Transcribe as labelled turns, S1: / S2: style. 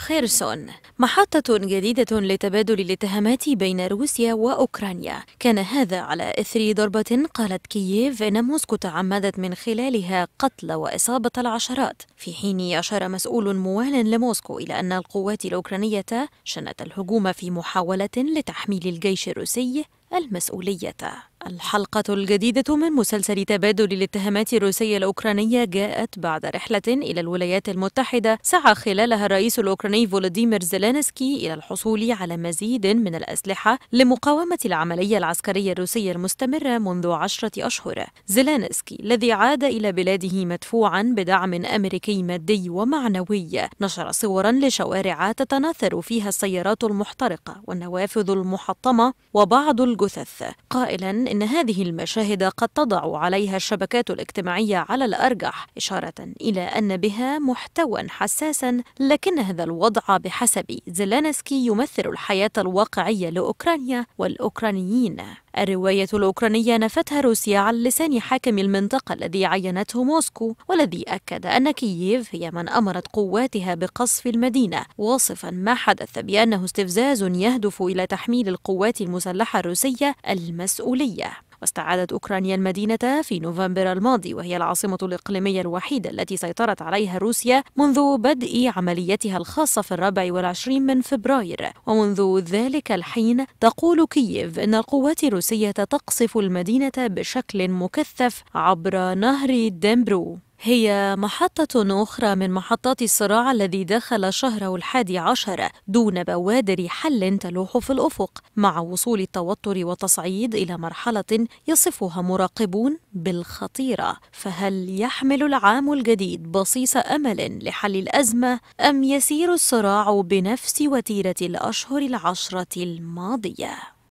S1: خيرسون محطة جديدة لتبادل الاتهامات بين روسيا وأوكرانيا كان هذا على إثر ضربة قالت كييف إن موسكو تعمدت من خلالها قتل وإصابة العشرات في حين أشار مسؤول موال لموسكو إلى أن القوات الأوكرانية شنت الهجوم في محاولة لتحميل الجيش الروسي المسؤولية الحلقة الجديدة من مسلسل تبادل الاتهامات الروسية الأوكرانية جاءت بعد رحلة إلى الولايات المتحدة سعى خلالها الرئيس الأوكراني فولوديمير زيلانسكي إلى الحصول على مزيد من الأسلحة لمقاومة العملية العسكرية الروسية المستمرة منذ عشرة أشهر زيلانسكي الذي عاد إلى بلاده مدفوعا بدعم أمريكي مادي ومعنوي نشر صورا لشوارع تتناثر فيها السيارات المحترقة والنوافذ المحطمة وبعض الجثث قائلا إن هذه المشاهد قد تضع عليها الشبكات الاجتماعية على الأرجح إشارة إلى أن بها محتوى حساسا لكن هذا الوضع بحسب زيلينسكي يمثل الحياة الواقعية لأوكرانيا والأوكرانيين الرواية الأوكرانية نفتها روسيا على لسان حاكم المنطقة الذي عينته موسكو والذي أكد أن كييف هي من أمرت قواتها بقصف المدينة واصفا ما حدث بأنه استفزاز يهدف إلى تحميل القوات المسلحة الروسية المسؤولية واستعادت أوكرانيا المدينة في نوفمبر الماضي وهي العاصمة الإقليمية الوحيدة التي سيطرت عليها روسيا منذ بدء عمليتها الخاصة في الرابع والعشرين من فبراير ومنذ ذلك الحين تقول كييف أن القوات الروسية تقصف المدينة بشكل مكثف عبر نهر دمبرو هي محطة أخرى من محطات الصراع الذي دخل شهره الحادي عشر دون بوادر حل تلوح في الأفق مع وصول التوتر والتصعيد إلى مرحلة يصفها مراقبون بالخطيرة فهل يحمل العام الجديد بصيص أمل لحل الأزمة أم يسير الصراع بنفس وتيرة الأشهر العشرة الماضية؟